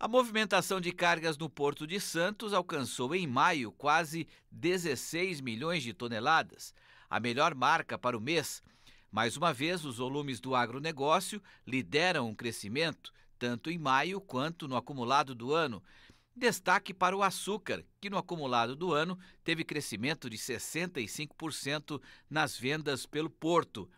A movimentação de cargas no Porto de Santos alcançou em maio quase 16 milhões de toneladas, a melhor marca para o mês. Mais uma vez, os volumes do agronegócio lideram o um crescimento, tanto em maio quanto no acumulado do ano. Destaque para o açúcar, que no acumulado do ano teve crescimento de 65% nas vendas pelo porto.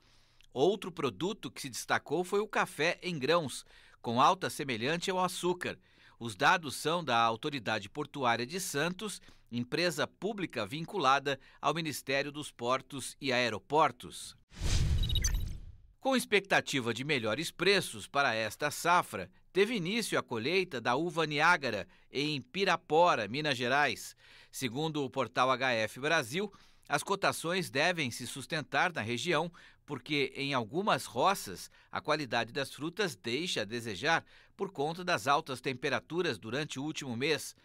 Outro produto que se destacou foi o café em grãos com alta semelhante ao açúcar. Os dados são da Autoridade Portuária de Santos, empresa pública vinculada ao Ministério dos Portos e Aeroportos. Com expectativa de melhores preços para esta safra, teve início a colheita da uva Niágara em Pirapora, Minas Gerais. Segundo o portal HF Brasil, as cotações devem se sustentar na região porque em algumas roças a qualidade das frutas deixa a desejar por conta das altas temperaturas durante o último mês.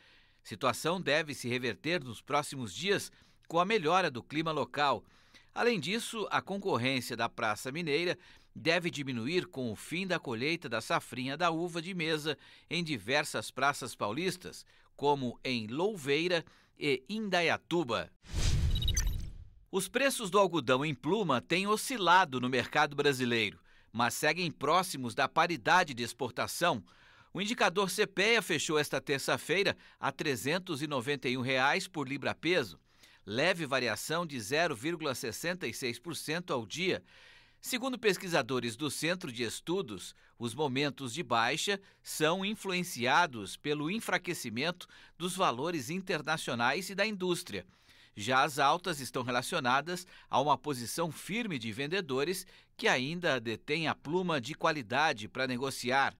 Situação deve se reverter nos próximos dias com a melhora do clima local. Além disso, a concorrência da Praça Mineira deve diminuir com o fim da colheita da safrinha da uva de mesa em diversas praças paulistas, como em Louveira e Indaiatuba. Os preços do algodão em pluma têm oscilado no mercado brasileiro, mas seguem próximos da paridade de exportação. O indicador CPEA fechou esta terça-feira a R$ 391 reais por libra-peso, leve variação de 0,66% ao dia. Segundo pesquisadores do Centro de Estudos, os momentos de baixa são influenciados pelo enfraquecimento dos valores internacionais e da indústria. Já as altas estão relacionadas a uma posição firme de vendedores que ainda detêm a pluma de qualidade para negociar